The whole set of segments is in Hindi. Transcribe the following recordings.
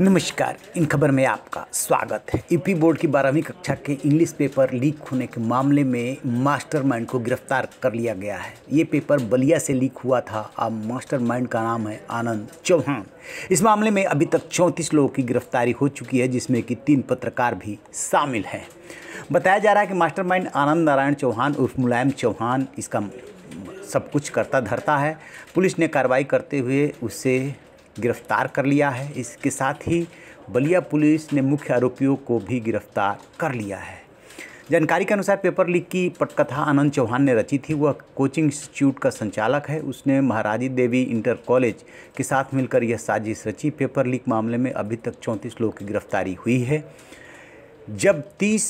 नमस्कार इन खबर में आपका स्वागत है यूपी e बोर्ड की बारहवीं कक्षा के इंग्लिश पेपर लीक होने के मामले में मास्टरमाइंड को गिरफ्तार कर लिया गया है ये पेपर बलिया से लीक हुआ था अब मास्टरमाइंड का नाम है आनंद चौहान इस मामले में अभी तक चौंतीस लोगों की गिरफ्तारी हो चुकी है जिसमें कि तीन पत्रकार भी शामिल हैं बताया जा रहा है कि मास्टरमाइंड आनंद नारायण चौहान उर्फ मुलायम चौहान इसका सब कुछ करता धरता है पुलिस ने कार्रवाई करते हुए उसे गिरफ्तार कर लिया है इसके साथ ही बलिया पुलिस ने मुख्य आरोपियों को भी गिरफ्तार कर लिया है जानकारी के अनुसार पेपर लीक की पटकथा आनंद चौहान ने रची थी वह कोचिंग इंस्टीट्यूट का संचालक है उसने महाराजी देवी इंटर कॉलेज के साथ मिलकर यह साजिश रची पेपर लीक मामले में अभी तक चौंतीस लोगों की गिरफ्तारी हुई है जब 30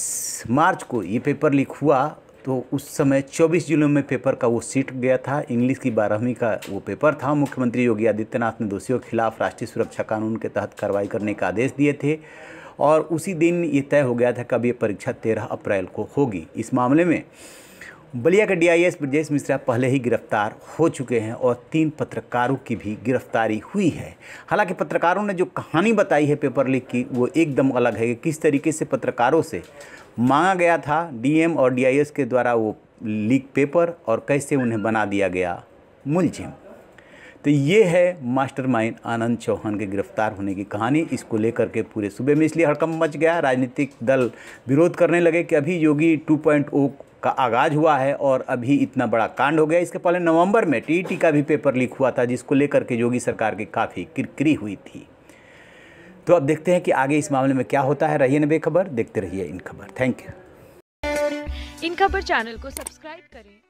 मार्च को ये पेपर लीक हुआ तो उस समय 24 जिलों में पेपर का वो सीट गया था इंग्लिश की बारहवीं का वो पेपर था मुख्यमंत्री योगी आदित्यनाथ ने दोषियों के खिलाफ राष्ट्रीय सुरक्षा कानून के तहत कार्रवाई करने का आदेश दिए थे और उसी दिन ये तय हो गया था कि अब ये परीक्षा तेरह अप्रैल को होगी इस मामले में बलिया के डीआईएस ब्रजेश मिश्रा पहले ही गिरफ्तार हो चुके हैं और तीन पत्रकारों की भी गिरफ्तारी हुई है हालांकि पत्रकारों ने जो कहानी बताई है पेपर लीक की वो एकदम अलग है कि किस तरीके से पत्रकारों से मांगा गया था डीएम और डीआईएस के द्वारा वो लीक पेपर और कैसे उन्हें बना दिया गया मुलझिम तो ये है मास्टरमाइंड आनंद चौहान के गिरफ्तार होने की कहानी इसको लेकर के पूरे सूबे में इसलिए हड़कम मच गया राजनीतिक दल विरोध करने लगे कि अभी योगी 2.0 का आगाज़ हुआ है और अभी इतना बड़ा कांड हो गया इसके पहले नवंबर में टी का भी पेपर लीक हुआ था जिसको लेकर के योगी सरकार की काफ़ी किरकिरी हुई थी तो अब देखते हैं कि आगे इस मामले में क्या होता है रहिए न बेखबर देखते रहिए इन खबर थैंक यू इन खबर चैनल को सब्सक्राइब करें